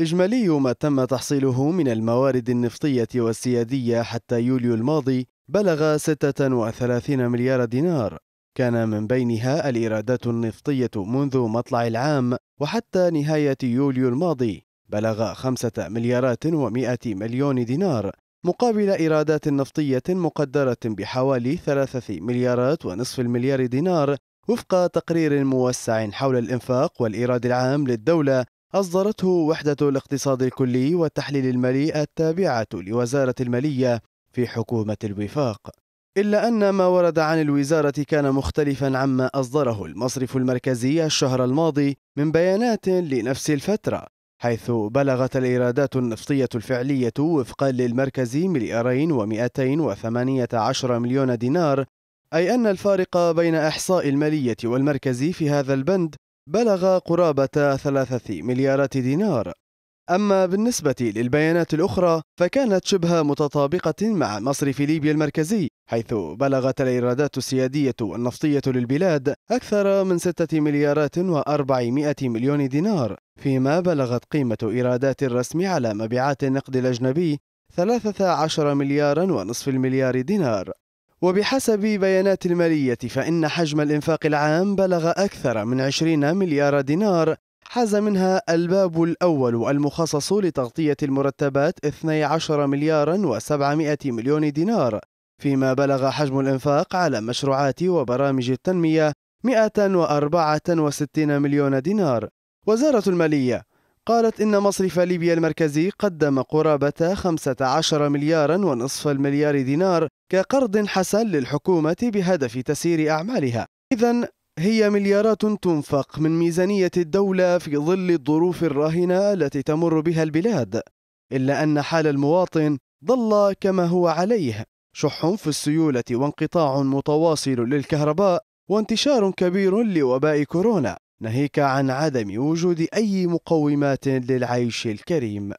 إجمالي ما تم تحصيله من الموارد النفطية والسيادية حتى يوليو الماضي بلغ 36 مليار دينار كان من بينها الإيرادات النفطية منذ مطلع العام وحتى نهاية يوليو الماضي بلغ 5 مليارات و100 مليون دينار مقابل إيرادات نفطية مقدرة بحوالي 3 مليارات ونصف المليار دينار وفق تقرير موسع حول الإنفاق والإيراد العام للدولة أصدرته وحدة الاقتصاد الكلي والتحليل المالي التابعة لوزارة المالية في حكومة الوفاق إلا أن ما ورد عن الوزارة كان مختلفا عما أصدره المصرف المركزي الشهر الماضي من بيانات لنفس الفترة حيث بلغت الإيرادات النفطية الفعلية وفقا للمركز مليارين ومئتين وثمانية عشر مليون دينار أي أن الفارق بين إحصاء المالية والمركز في هذا البند بلغ قرابة ثلاثة مليارات دينار أما بالنسبة للبيانات الأخرى فكانت شبه متطابقة مع مصرف ليبيا المركزي حيث بلغت الإيرادات السيادية النفطية للبلاد أكثر من 6 مليارات و400 مليون دينار فيما بلغت قيمة إيرادات الرسم على مبيعات النقد الأجنبي 13 مليارا ونصف المليار دينار وبحسب بيانات المالية فإن حجم الإنفاق العام بلغ أكثر من 20 مليار دينار حاز منها الباب الأول المخصص لتغطية المرتبات 12 مليارا و700 مليون دينار فيما بلغ حجم الإنفاق على مشروعات وبرامج التنمية 164 مليون دينار وزارة المالية قالت إن مصرف ليبيا المركزي قدم قرابة 15 مليارا ونصف المليار دينار كقرض حسن للحكومة بهدف تسيير أعمالها إذا هي مليارات تنفق من ميزانية الدولة في ظل الظروف الراهنة التي تمر بها البلاد إلا أن حال المواطن ظل كما هو عليه شح في السيولة وانقطاع متواصل للكهرباء وانتشار كبير لوباء كورونا ناهيك عن عدم وجود أي مقومات للعيش الكريم